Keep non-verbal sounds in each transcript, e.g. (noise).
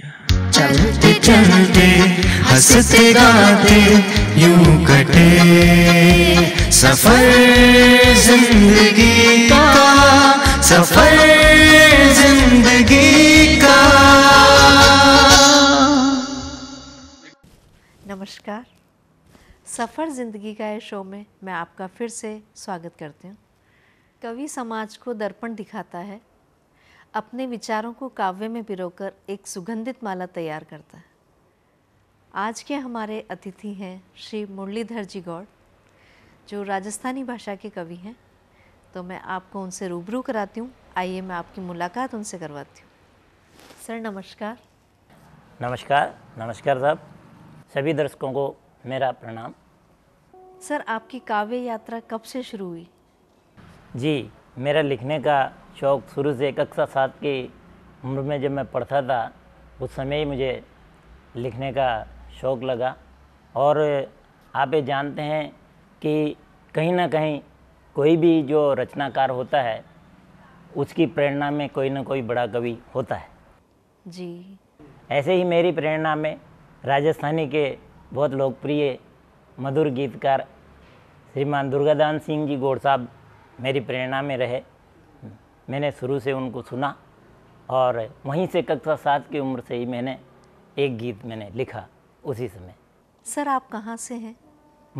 चलते चलते हंसते गाते यूं कटे सफर जिंदगी का सफर जिंदगी का नमस्कार सफ़र ज़िंदगी का ये शो में मैं आपका फिर से स्वागत करती हूँ कवि समाज को दर्पण दिखाता है अपने विचारों को काव्य में पिरोकर एक सुगंधित माला तैयार करता है आज के हमारे अतिथि हैं श्री मुरलीधर जी गौड़ जो राजस्थानी भाषा के कवि हैं तो मैं आपको उनसे रूबरू कराती हूँ आइए मैं आपकी मुलाकात उनसे करवाती हूँ सर नमस्कार नमस्कार नमस्कार साहब सभी दर्शकों को मेरा प्रणाम सर आपकी काव्य यात्रा कब से शुरू हुई जी मेरा लिखने का शौक़ शुरू से कक्षा सात की उम्र में जब मैं पढ़ता था उस समय ही मुझे लिखने का शौक़ लगा और आप ये जानते हैं कि कहीं ना कहीं कोई भी जो रचनाकार होता है उसकी प्रेरणा में कोई ना कोई बड़ा कवि होता है जी ऐसे ही मेरी प्रेरणा में राजस्थानी के बहुत लोकप्रिय मधुर गीतकार श्रीमान दुर्गादान सिंह जी गोड़ साहब मेरी प्रेरणा में रहे मैंने शुरू से उनको सुना और वहीं से कक्षा सात की उम्र से ही मैंने एक गीत मैंने लिखा उसी समय सर आप कहाँ से हैं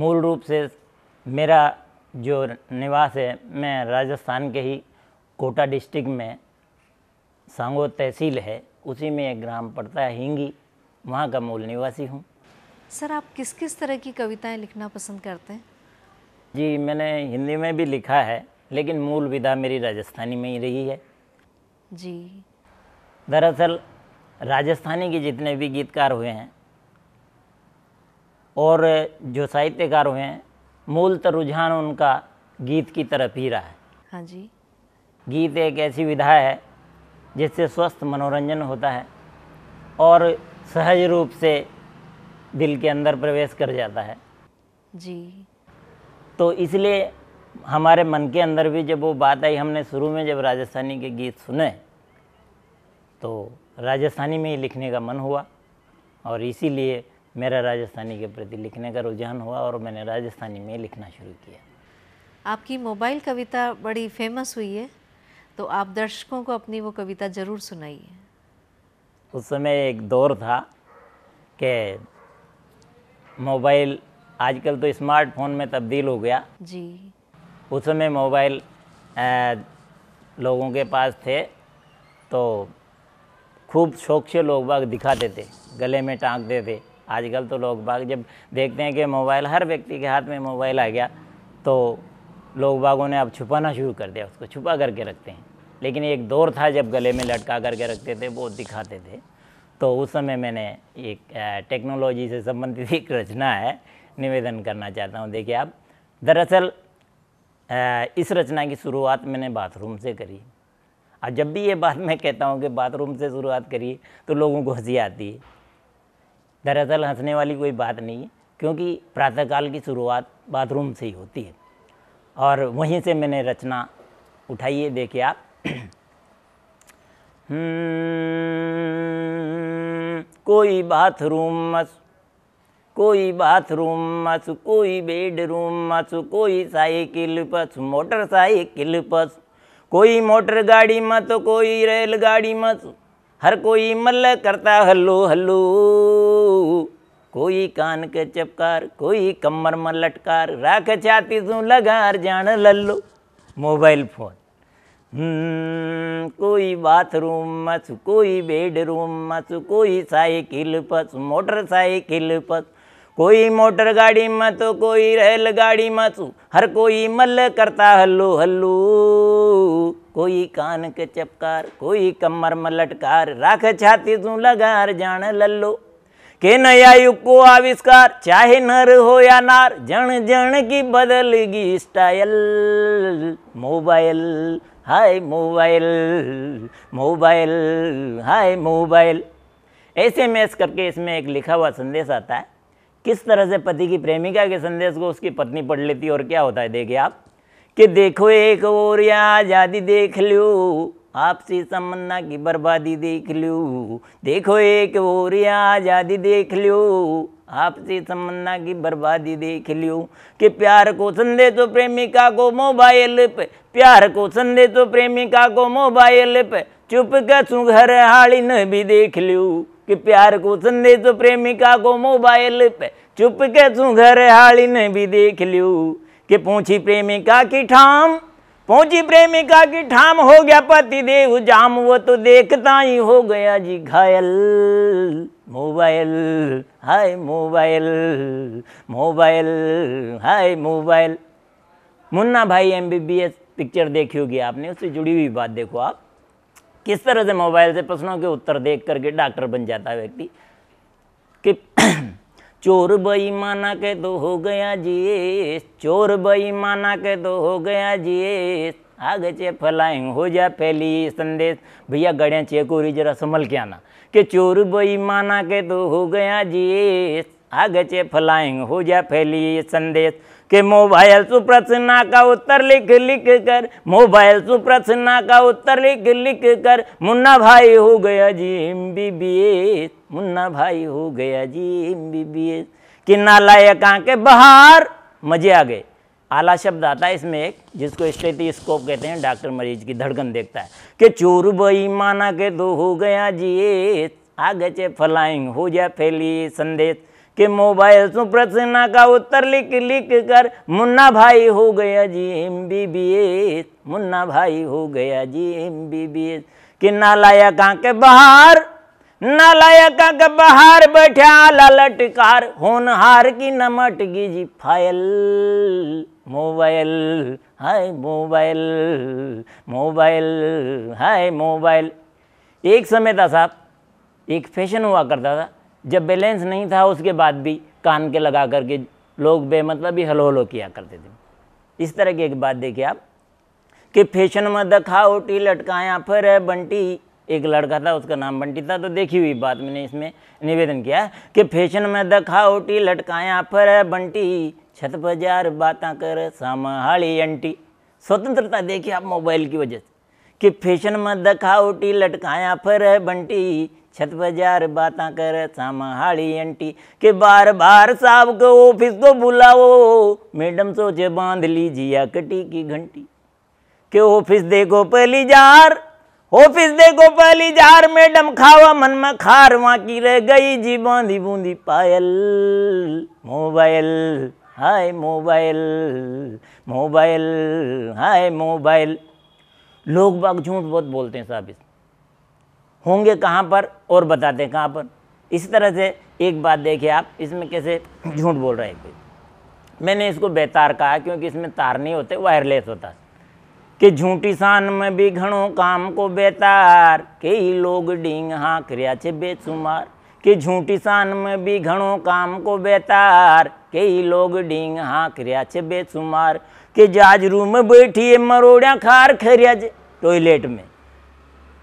मूल रूप से मेरा जो निवास है मैं राजस्थान के ही कोटा डिस्ट्रिक्ट में सांगो तहसील है उसी में एक ग्राम पड़ता है हिंगी वहाँ का मूल निवासी हूँ सर आप किस किस तरह की कविताएं लिखना पसंद करते हैं जी मैंने हिंदी में भी लिखा है लेकिन मूल विधा मेरी राजस्थानी में ही रही है जी दरअसल राजस्थानी के जितने भी गीतकार हुए हैं और जो साहित्यकार हुए हैं मूल तो रुझान उनका गीत की तरफ ही रहा है हाँ जी गीत एक ऐसी विधा है जिससे स्वस्थ मनोरंजन होता है और सहज रूप से दिल के अंदर प्रवेश कर जाता है जी तो इसलिए हमारे मन के अंदर भी जब वो बात आई हमने शुरू में जब राजस्थानी के गीत सुने तो राजस्थानी में ही लिखने का मन हुआ और इसीलिए मेरा राजस्थानी के प्रति लिखने का रुझान हुआ और मैंने राजस्थानी में लिखना शुरू किया आपकी मोबाइल कविता बड़ी फेमस हुई है तो आप दर्शकों को अपनी वो कविता ज़रूर सुनाइए उस समय एक दौर था कि मोबाइल आजकल तो स्मार्टफोन में तब्दील हो गया जी उस समय मोबाइल लोगों के पास थे तो खूब शौक से लोग बाग दिखाते थे गले में टाँगते थे आजकल तो लोग बाग जब देखते हैं कि मोबाइल हर व्यक्ति के हाथ में मोबाइल आ गया तो लोग बागों ने अब छुपाना शुरू कर दिया उसको छुपा करके रखते हैं लेकिन एक दौर था जब गले में लटका करके रखते थे वो दिखाते थे तो उस समय मैंने एक टेक्नोलॉजी से संबंधित (laughs) एक रचना है निवेदन करना चाहता हूँ देखिए आप दरअसल इस रचना की शुरुआत मैंने बाथरूम से करी और जब भी ये बात मैं कहता हूँ कि बाथरूम से शुरुआत करिए तो लोगों को हंसी आती है दरअसल हंसने वाली कोई बात नहीं है क्योंकि प्रातःकाल की शुरुआत बाथरूम से ही होती है और वहीं से मैंने रचना उठाइए देखिए आप (clears throat) हम्म, कोई बाथरूम કોઈ બાથરૂમમાં છું કોઈ બેડરૂમમાં છું કોઈ સાયકલ પાછું મોટરસાયકલ પાછું કોઈ મોટર ગાડીમાં તો કોઈ રેલગાડીમાં છું હર કોઈ મલ કરતા હલ્લો હલ્લો કોઈ કાન કે ચપકાર કોઈ કમરમાં લટકાર રાખ છાતી શું લગાર જાણ લલ્લો મોબાઈલ ફોન કોઈ બાથરૂમમાં છું કોઈ બેડરૂમમાં છું કોઈ સાયકલ પાછું મોટરસાયકલ પાછું कोई मोटर गाड़ी में तो कोई रेल गाड़ी में हर कोई मल करता हल्लू हल्लू कोई कान के चपकार कोई कमर में लटकार राख छाती तू लगार जान लल्लो के नया युग को आविष्कार चाहे नर हो या नार जन जन की बदलगी स्टाइल मोबाइल हाय मोबाइल मोबाइल हाय मोबाइल ऐसे मैस करके इसमें एक लिखा हुआ संदेश आता है किस तरह से पति की प्रेमिका के संदेश को उसकी पत्नी पढ़ लेती है और क्या होता है देखिए आप कि देखो एक और या आज़ादी देख लो आपसी समन्ना की बर्बादी देख लो देखो एक और या आज़ादी देख लो आपसी समन्ना की बर्बादी देख लो कि प्यार को संदेश तो प्रेमिका को मोबाइल पे प्यार को संदेश तो प्रेमिका को मोबाइल पे चुप कसू घर हालिन भी देख लो कि प्यार को संदेश तो प्रेमिका को मोबाइल पे चुप के तू घर हाली ने भी देख लियो कि पहुंची प्रेमिका की ठाम पहुंची प्रेमिका की ठाम हो गया पति देव जाम वो तो देखता ही हो गया जी घायल मोबाइल हाय मोबाइल मोबाइल हाय mobile Munna Bhai MBBS picture देखी होगी आपने उससे जुड़ी हुई बात देखो आप किस तरह से मोबाइल से प्रश्नों के उत्तर देख करके डॉक्टर बन जाता है व्यक्ति कि (clears throat) चोर माना के तो हो गया जी चोर बई माना के तो हो गया जी आगे चे फलाएं हो जा फैली संदेश भैया गड़िया चेकोरी जरा संभल के आना कि चोर बई माना के तो हो गया जी चे फ्लाइंग हो जा फैली ये संदेश के मोबाइल सुप्रश्ना का उत्तर लिख लिख कर मोबाइल सुप्रश्ना का उत्तर लिख लिख कर मुन्ना भाई हो गया जी M B B S Munna Bhai हो गया जी एम बी बी एस कि नालायक आके बाहर मजे आ गए आला शब्द आता है इसमें एक जिसको स्कोप कहते हैं डॉक्टर मरीज की धड़कन देखता है कि चोर बई माना के दो हो गया जी आगे चे फलाइंग हो जा फैली संदेश कि मोबाइल से प्रश्न का उत्तर लिख लिख कर मुन्ना भाई हो गया जी M B B S Munna Bhai हो गया जी एम बी बी एस कि नालायक के बाहर नालायक के बाहर बैठा ललटकार होनहार की नमट जी फाइल मोबाइल हाय मोबाइल मोबाइल हाय मोबाइल एक समय था साहब एक फैशन हुआ करता था जब बैलेंस नहीं था उसके बाद भी कान के लगा करके लोग बेमतलब ही हलो हलो किया करते थे इस तरह की एक बात देखिए आप कि फैशन में उठी लटकाया फिर बंटी एक लड़का था उसका नाम बंटी था तो देखी हुई बात मैंने इसमें निवेदन किया कि फैशन में दखा उठी लटकाया फिर बंटी छत बाजार बात कर संभाली एंटी स्वतंत्रता देखिए आप मोबाइल की वजह से कि फैशन में उठी लटकाया फिर बंटी छत बजार बात कर सामी एंटी के बार बार साहब को ऑफिस तो बुलाओ मैडम सोचे बांध लीजिए कटी की घंटी के ऑफिस देखो पहली जार ऑफिस देखो पहली जार मैडम खावा मन में खार वहां की रह गई जी बांधी बूंदी पायल मोबाइल हाय मोबाइल मोबाइल हाय मोबाइल लोग बाग झूठ बहुत बोलते हैं साहब इसमें होंगे कहाँ पर और बताते हैं कहाँ पर इसी तरह से एक बात देखिए आप इसमें कैसे झूठ बोल रहे हैं मैंने इसको बेतार कहा क्योंकि इसमें तार नहीं होते वायरलेस होता कि झूठी शान में भी घणो काम को बेतार कई लोग डींग हाँ क्रिया छे बेसुमार कि झूठी शान में भी घणो काम को बेतार कई लोग डींग हाँ क्रिया छे बेसुमार कि जाजरू में बैठिए मरोड़ा खार खरिया टॉयलेट में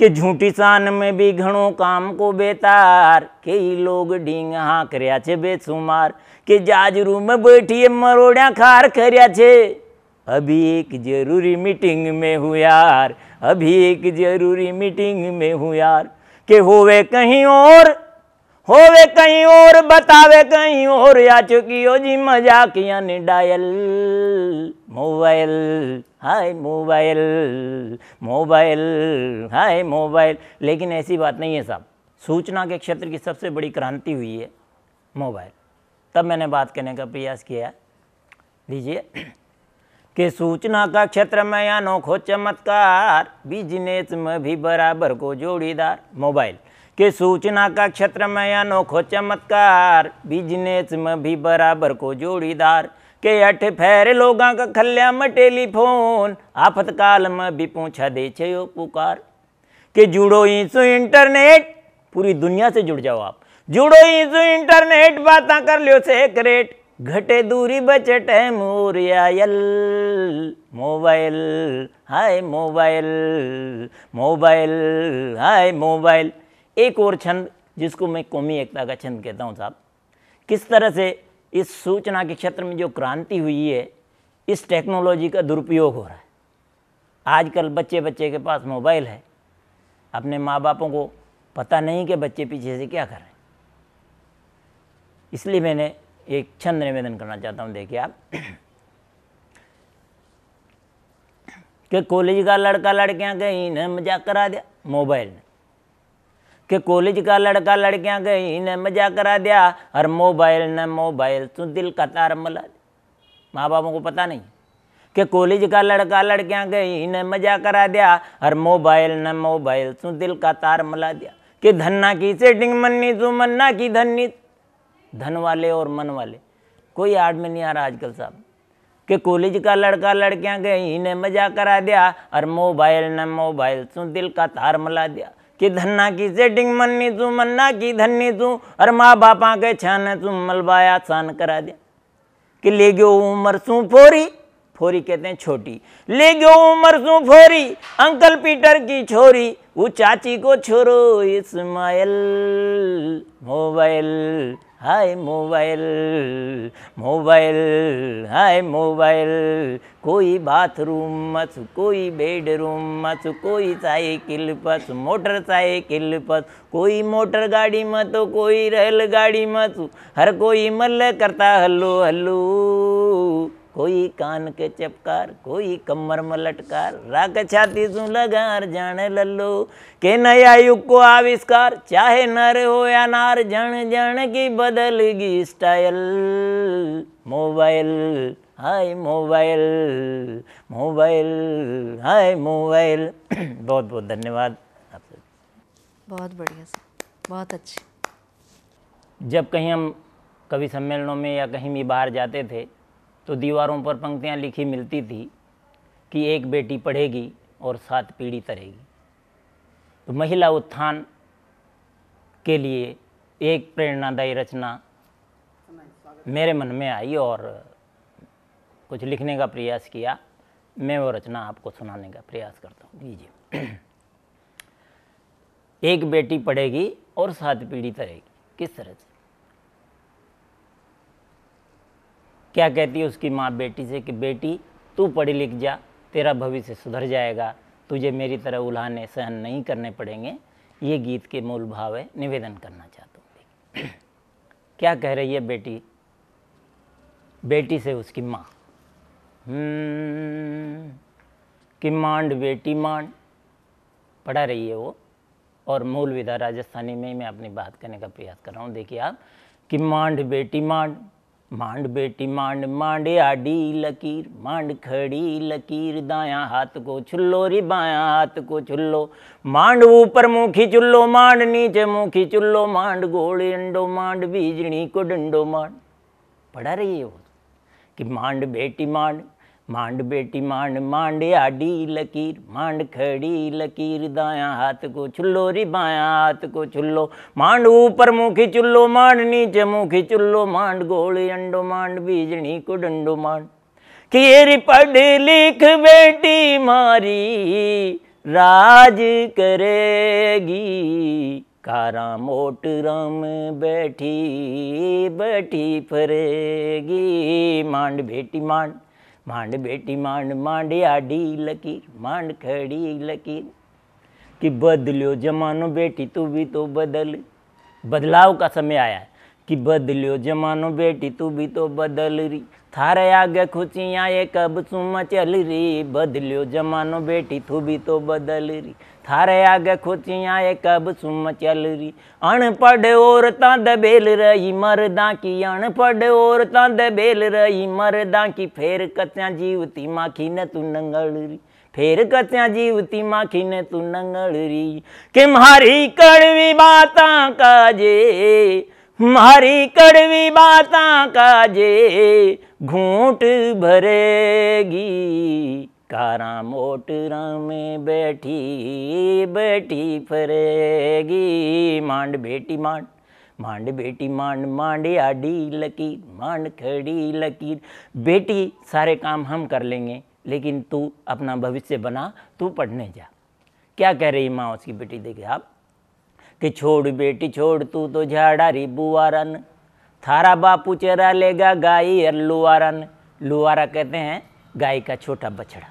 કે ઝૂંટી સાન મેં બી ઘણો કામ કો બેતાર કે ઈ લોગ ડીંગા કર્યા છે બેસુમાર કે જાજરૂ મેં બેઠીએ મરોડ્યા ખાર કર્યા છે अभी एक जरूरी मीटिंग में हूँ यार अभी एक जरूरी मीटिंग में हूँ यार के होवे कहीं और होवे कहीं और बतावे कहीं और आ चुकी हो जी मजाकिया ने डायल मोबाइल हाय मोबाइल मोबाइल हाय मोबाइल लेकिन ऐसी बात नहीं है साहब सूचना के क्षेत्र की सबसे बड़ी क्रांति हुई है मोबाइल तब मैंने बात करने का प्रयास किया दीजिए कि सूचना का क्षेत्र में अनोखो चमत्कार बिजनेस में भी बराबर को जोड़ीदार मोबाइल कि सूचना का क्षेत्र में अनोखो चमत्कार बिजनेस में भी बराबर को जोड़ीदार के अठ फेर लोग का खल्या में टेलीफोन आफतकाल में भी पूछा दे छे यो पुकार के जुड़ो ईसु इंटरनेट पूरी दुनिया से जुड़ जाओ आप जुड़ो ईसु इंटरनेट बात कर लियो सेक्रेट घटे दूरी बचे टाइम और मोबाइल हाय मोबाइल मोबाइल हाय मोबाइल एक और छंद जिसको मैं कौमी एकता का छंद कहता हूँ साहब किस तरह से इस सूचना के क्षेत्र में जो क्रांति हुई है इस टेक्नोलॉजी का दुरुपयोग हो रहा है आजकल बच्चे बच्चे के पास मोबाइल है अपने माँ बापों को पता नहीं कि बच्चे पीछे से क्या कर रहे हैं इसलिए मैंने एक छंद निवेदन करना चाहता हूँ देखिए आप कि कॉलेज का लड़का लड़कियाँ कहीं न मजाक करा दिया मोबाइल ने कि कॉलेज का लड़का लड़कियां गई इन्हें मजा करा दिया और मोबाइल न मोबाइल तू दिल का तार मला माँ बापों को पता नहीं कि कॉलेज का लड़का लड़कियां गई इन्हें मजा करा दिया और मोबाइल न मोबाइल तू दिल का तार मला दिया कि धन्ना की सेटिंग मन्नी तू मन्ना की धन्नी धन वाले और मन वाले कोई आदमी में नहीं आ रहा आजकल साहब कि कॉलेज का लड़का लड़कियां गई इन्हें मजा करा दिया और मोबाइल न मोबाइल तू दिल का तार मला दिया कि धन्ना की सेटिंग मननी तू मन्ना की धन्नी तू और माँ बापा के छान तू मलबाया सान करा दिया कि ले गयो उमर सू फोरी फोरी कहते हैं छोटी ले गयो उमर सू फोरी अंकल पीटर की छोरी वो चाची को छोरो इस्माइल मोबाइल हाय मोबाइल मोबाइल हाय मोबाइल कोई बाथरूम मत कोई बेडरूम मत कोई साइकिल पस मोटरसाइकिल पस कोई मोटर गाड़ी मत कोई रेलगाड़ी मत हर कोई मल करता हल्लो हल्लू कोई कान के चपकार कोई कमर में लटकार राग छाती सु लगार जाने लल्लो के नया युग को आविष्कार चाहे नर हो या नार जन जन की बदलगी स्टाइल मोबाइल हाय मोबाइल मोबाइल हाय मोबाइल (clears throat) बहुत बहुत धन्यवाद आप बहुत बढ़िया सर बहुत अच्छी जब कहीं हम कवि सम्मेलनों में या कहीं भी बाहर जाते थे तो दीवारों पर पंक्तियाँ लिखी मिलती थी कि एक बेटी पढ़ेगी और सात पीढ़ी तरेगी तो महिला उत्थान के लिए एक प्रेरणादायी रचना मेरे मन में आई और कुछ लिखने का प्रयास किया मैं वो रचना आपको सुनाने का प्रयास करता हूँ दीजिए एक बेटी पढ़ेगी और सात पीढ़ी तरेगी किस तरह से क्या कहती है उसकी माँ बेटी से कि बेटी तू पढ़ी लिख जा तेरा भविष्य सुधर जाएगा तुझे मेरी तरह उल्हाने सहन नहीं करने पड़ेंगे ये गीत के मूल भाव है निवेदन करना चाहता हूँ (clears throat) क्या कह रही है बेटी बेटी से उसकी माँ हम्म, कि मांड बेटी मांड पढ़ा रही है वो और मूल विधा राजस्थानी में ही मैं अपनी बात करने का प्रयास कर रहा हूँ देखिए आप कि मांड बेटी मांड मांड बेटी मांड मांड आडी लकीर मांड खड़ी लकीर दाया हाथ को छुल्लो री बाया हाथ को छुल्लो मांड ऊपर मुखी चुल्लो मांड नीचे मुखी चुल्लो मांड गोले अंडो मांड बीजनी को डंडो मांड पढ़ा रही है वो कि मांड बेटी मांड मांड बेटी मांड मांड आडी लकीर मांड खड़ी लकीर दाया हाथ को चुल्लो री बाया हाथ को चुल्लो मांड ऊपर मुखी चुल्लो मांड नीचे मुखी चुल्लो मांड गोली अंडो मांड बीजनी को डंडो मांड केरी पढ़ लिख बेटी मारी राज करेगी कारा मोट राम बैठी बैठी फरेगी मांड बेटी मांड मांड बेटी मांड मांड आडी लकीर मांड खड़ी लकीर कि बदलो जमानो बेटी तू भी तो बदल बदलाव का समय आया है कि बदलो जमानो बेटी तू भी तो बदल रही थारे आगे खुशियाँ ये कब सुमा चल रही बदलो जमानो बेटी तू भी तो बदल रही थारे आगे खुशियाँ ये कब सुम चल रही अनपढ़ औरतां दबेल रही मरदा की अनपढ़ औरतां दबेल रही मरदा की फेर कत्या जीवती माखी न तू नंगल रही फेर कत्या जीवती माखी ने तू नंगल रही कि मारी कड़वी बाता काजे मारी कड़वी बात काजे घूट भरेगी कारा मोटरा में बैठी बैठी फरेगी मांड बेटी मांड मांड बेटी मांड मांड आडी लकीर मांड खड़ी लकीर बेटी सारे काम हम कर लेंगे लेकिन तू अपना भविष्य बना तू पढ़ने जा क्या कह रही माँ उसकी बेटी देखे आप कि छोड़ बेटी छोड़ तू तो झाड़ा री बुआरन थारा बापू चेरा लेगा गाय और लुआरन लुआरा कहते हैं गाय का छोटा बछड़ा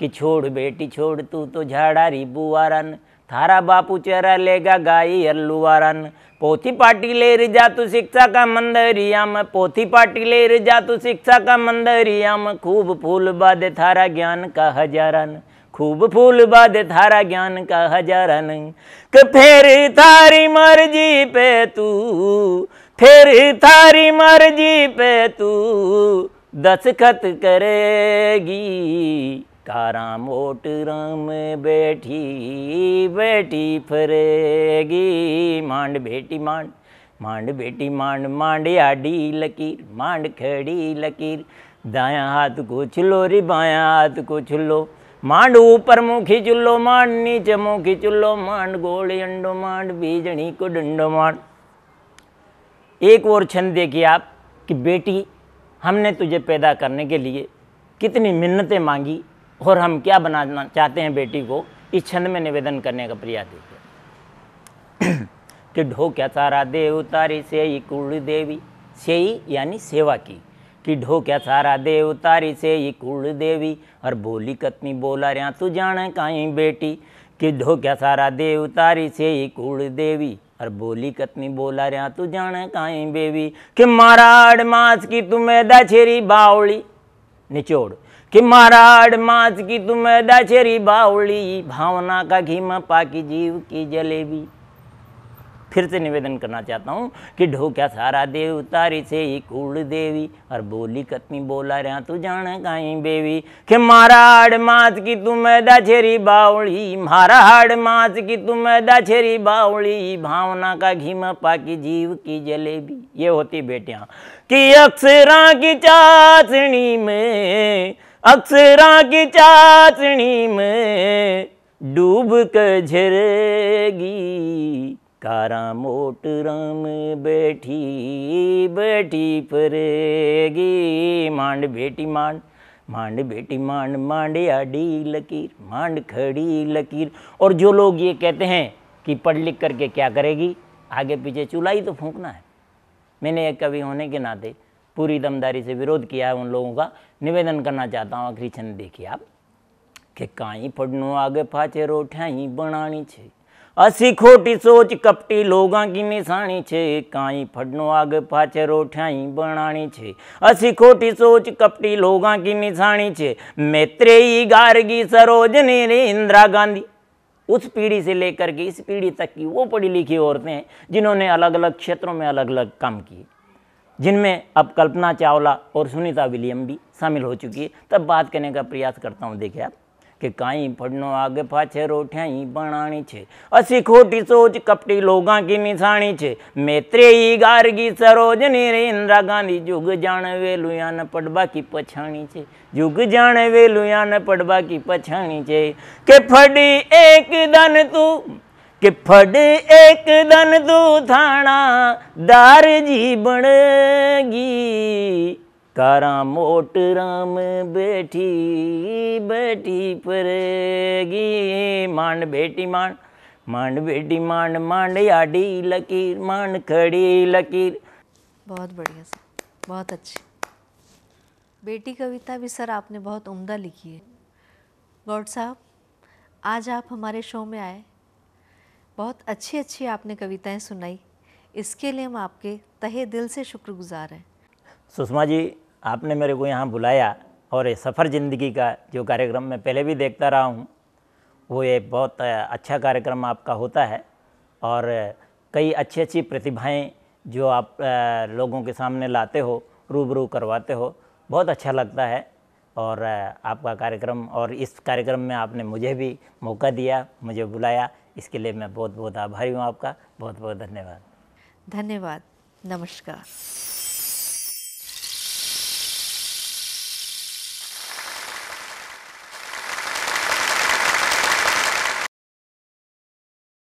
कि छोड़ बेटी छोड़ तू तो झाड़ा री बुआरन थारा बापू चेहरा लेगा गाई रन पोथी पाटी ले जा तू शिक्षा का मंदरिया में पोथी पाटी ले जा तू शिक्षा का मंदरिया में खूब फूल बाधे थारा ज्ञान का हजारन खूब फूल बाधे थारा ज्ञान का हजारन के फिर थारी मर्जी पे तू फिर थारी मर्जी पे तू दस्तखत करेगी कारा मोट राम बैठी बैठी फरेगी मांड बेटी मांड मांड बेटी मांड मांड आडी लकीर मांड खड़ी लकीर दाया हाथ को छुलो रे बाया हाथ को छुलो मांड ऊपर मुखी चुल्लो मांड नीचे मुखी चुल्लो मांड गोली अंडो मांड बीजणी को डंडो मांड एक और छंद देखिए आप कि बेटी हमने तुझे पैदा करने के लिए कितनी मिन्नतें मांगी और हम क्या बनाना चाहते हैं बेटी को इस छंद में निवेदन करने का प्रयास देखिए टिढ़ो क्या सारा देव उतारी से कुल देवी सेई यानी सेवा की कि ढो क्या सारा देव उतारी से ही कुल देवी और बोली कतनी बोला रहा तू जाने काई बेटी कि ढो क्या सारा देव उतारी से ही कुल देवी और बोली कतनी बोला रहा तू जाने काई बेबी कि मारा अड़मास की तुम्हें दछेरी बावली निचोड़ कि माराड माछ की तुम दाचेरी बावली भावना का घी में पाकी जीव की जलेबी फिर से निवेदन करना चाहता हूँ कि ढोक्या सारा देव तारी से ही कूल देवी और बोली कतनी बोला रहा तू जाने गाई बेवी के मारा हाड़ माच की तुम डाछेरी बावली मारा हाड़ माच की तुम दाछेरी बावली भावना का घी में पाकी जीव की जलेबी ये होती बेटियाँ कि अक्षरा की चाशनी में अक्सरा की चाचनी में डूब कर झरेगी कारा मोट राम बैठी बैठी परेगी मांड बेटी मांड मांड बेटी मांड मांड आडी लकीर मांड खड़ी लकीर और जो लोग ये कहते हैं कि पढ़ लिख करके क्या करेगी आगे पीछे चूल्हा ही तो फूकना है मैंने एक कवि होने के नाते पूरी दमदारी से विरोध किया है उन लोगों का निवेदन करना चाहता हूँ आखिरी छंद देखिए आप कि काई पढ़नो आगे फाचे रोठाई बनानी छे असी खोटी सोच कपटी लोगों की निशानी छे काई फड़नो आग पाचे रोठाई बनानी छे असी खोटी सोच कपटी लोगों की निशानी छे मैत्रेयी गार्गी सरोजनी ने इंदिरा गांधी उस पीढ़ी से लेकर के इस पीढ़ी तक की वो पढ़ी लिखी औरतें हैं जिन्होंने अलग अलग क्षेत्रों में अलग अलग काम किए जिनमें अब कल्पना चावला और सुनीता विलियम भी शामिल हो चुकी है तब बात करने का प्रयास करता हूँ देखिए आप कि काई फड़नो आगे पाछे रोठियाई बनानी छे असी खोटी सोच कपटी लोगों की निशानी छे मैत्रेयी गार्गी सरोजनी रे इंदिरा गांधी जुग जाने वे लुया न पड़बा की पछाणी छे जुग जाने वे लुया न पड़बा की पछाणी छे के फड़ी एक दन तू फड़ एक दन દન थाना दार जी ગી તારા मोट राम બેઠી બેઠી परेगी માંડ बेटी માંડ માંड बेटी मांड मांड आडी लकीर मांड खड़ी लकीर बहुत बढ़िया सर बहुत अच्छी बेटी कविता भी सर आपने बहुत उम्दा लिखी है गौड साहब आज आप हमारे शो में आए बहुत अच्छी अच्छी आपने कविताएं सुनाई इसके लिए हम आपके तहे दिल से शुक्रगुजार हैं सुषमा जी आपने मेरे को यहाँ बुलाया और ये सफ़र ज़िंदगी का जो कार्यक्रम मैं पहले भी देखता रहा हूँ वो ये बहुत अच्छा कार्यक्रम आपका होता है और कई अच्छी अच्छी प्रतिभाएं जो आप लोगों के सामने लाते हो रूबरू करवाते हो बहुत अच्छा लगता है और आपका कार्यक्रम और इस कार्यक्रम में आपने मुझे भी मौका दिया मुझे बुलाया इसके लिए मैं बहुत बहुत आभारी हूँ आपका बहुत बहुत धन्यवाद धन्यवाद नमस्कार